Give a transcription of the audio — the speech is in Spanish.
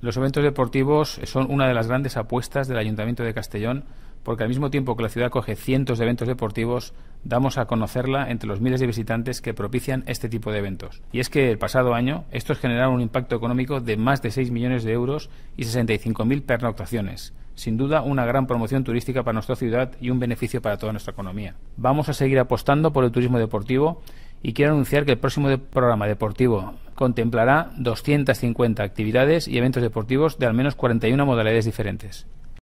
Los eventos deportivos son una de las grandes apuestas del Ayuntamiento de Castellón porque al mismo tiempo que la ciudad acoge cientos de eventos deportivos, damos a conocerla entre los miles de visitantes que propician este tipo de eventos. Y es que el pasado año estos generaron un impacto económico de más de 6 millones de euros y 65.000 pernoctaciones. Sin duda, una gran promoción turística para nuestra ciudad y un beneficio para toda nuestra economía. Vamos a seguir apostando por el turismo deportivo y quiero anunciar que el próximo programa deportivo contemplará 250 actividades y eventos deportivos de al menos 41 modalidades diferentes.